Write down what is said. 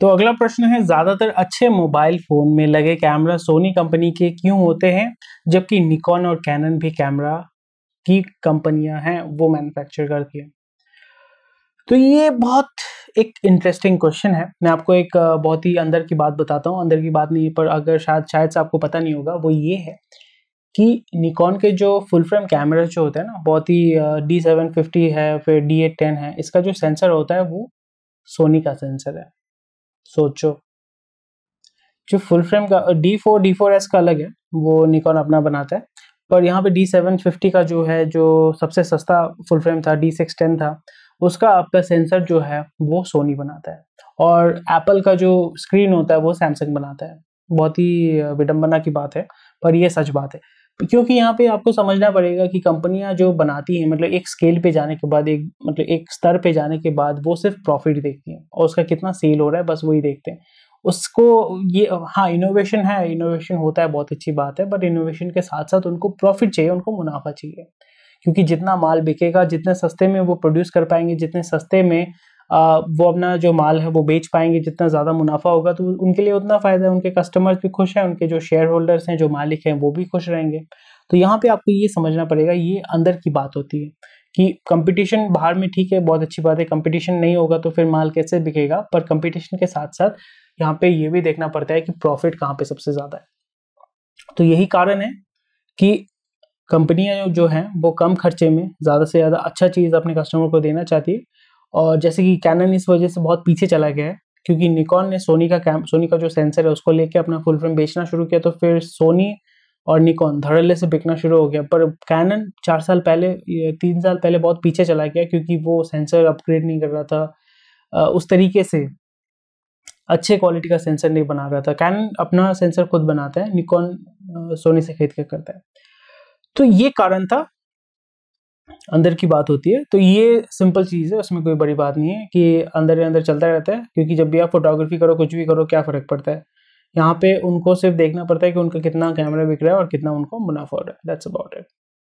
तो अगला प्रश्न है ज्यादातर अच्छे मोबाइल फोन में लगे कैमरा सोनी कंपनी के क्यों होते हैं जबकि निकॉन और कैनन भी कैमरा की कंपनियां हैं वो मैन्युफैक्चर करती हैं तो ये बहुत एक इंटरेस्टिंग क्वेश्चन है मैं आपको एक बहुत ही अंदर की बात बताता हूँ अंदर की बात नहीं पर अगर शायद शायद से आपको पता नहीं होगा वो ये है कि निकॉन के जो फुल फ्रेम कैमरा जो होते हैं ना बहुत ही डी सेवन फिफ्टी है फिर डी एट टेन है इसका जो सेंसर होता है वो सोनी का सेंसर है सोचो जो फुल फ्रेम का D four D four S का अलग है वो निकॉन अपना बनाता है पर यहाँ पे डी सेवन फिफ्टी का जो है जो सबसे सस्ता फुल फ्रेम था डी सिक्स टेन था उसका आपका सेंसर जो है वो सोनी बनाता है और एप्पल का जो स्क्रीन होता है वो सैमसंग बनाता है बहुत ही विडम्बना की बात है पर ये सच बात है क्योंकि यहाँ पे आपको समझना पड़ेगा कि कंपनियाँ जो बनाती हैं मतलब एक स्केल पे जाने के बाद एक मतलब एक स्तर पे जाने के बाद वो सिर्फ प्रॉफिट देखती हैं और उसका कितना सेल हो रहा है बस वही देखते हैं उसको ये हाँ इनोवेशन है इनोवेशन होता है बहुत अच्छी बात है बट इनोवेशन के साथ साथ उनको प्रॉफिट चाहिए उनको मुनाफा चाहिए क्योंकि जितना माल बिकेगा जितने सस्ते में वो प्रोड्यूस कर पाएंगे जितने सस्ते में वो अपना जो माल है वो बेच पाएंगे जितना ज़्यादा मुनाफा होगा तो उनके लिए उतना फ़ायदा है उनके कस्टमर्स भी खुश हैं उनके जो शेयर होल्डर्स हैं जो मालिक हैं वो भी खुश रहेंगे तो यहाँ पे आपको ये समझना पड़ेगा ये अंदर की बात होती है कि कंपटीशन बाहर में ठीक है बहुत अच्छी बात है कंपटीशन नहीं होगा तो फिर माल कैसे बिकेगा पर कंपटीशन के साथ साथ यहाँ पे ये भी देखना पड़ता है कि प्रॉफिट कहाँ पे सबसे ज़्यादा है तो यही कारण है कि कंपनियाँ जो हैं वो कम खर्चे में ज़्यादा से ज़्यादा अच्छा चीज़ अपने कस्टमर को देना चाहती है और जैसे कि कैनन इस वजह से बहुत पीछे चला गया है क्योंकि निकॉन ने सोनी का कैम सोनी का जो सेंसर है उसको लेके अपना फुल फ्रेम बेचना शुरू किया तो फिर सोनी और निकॉन धड़ल्ले से बिकना शुरू हो गया पर कैनन चार साल पहले तीन साल पहले बहुत पीछे चला गया क्योंकि वो सेंसर अपग्रेड नहीं कर रहा था उस तरीके से अच्छे क्वालिटी का सेंसर नहीं बना रहा था कैनन अपना सेंसर खुद बनाता है निकॉन सोनी से खरीद कर करता है तो ये कारण था अंदर की बात होती है तो ये सिंपल चीज़ है उसमें कोई बड़ी बात नहीं है कि अंदर अंदर चलता रहता है क्योंकि जब भी आप फोटोग्राफी करो कुछ भी करो क्या फ़र्क पड़ता है यहाँ पे उनको सिर्फ देखना पड़ता है कि उनका कितना कैमरा बिक रहा है और कितना उनको मुनाफा हो रहा है दैट्स अबाउट इट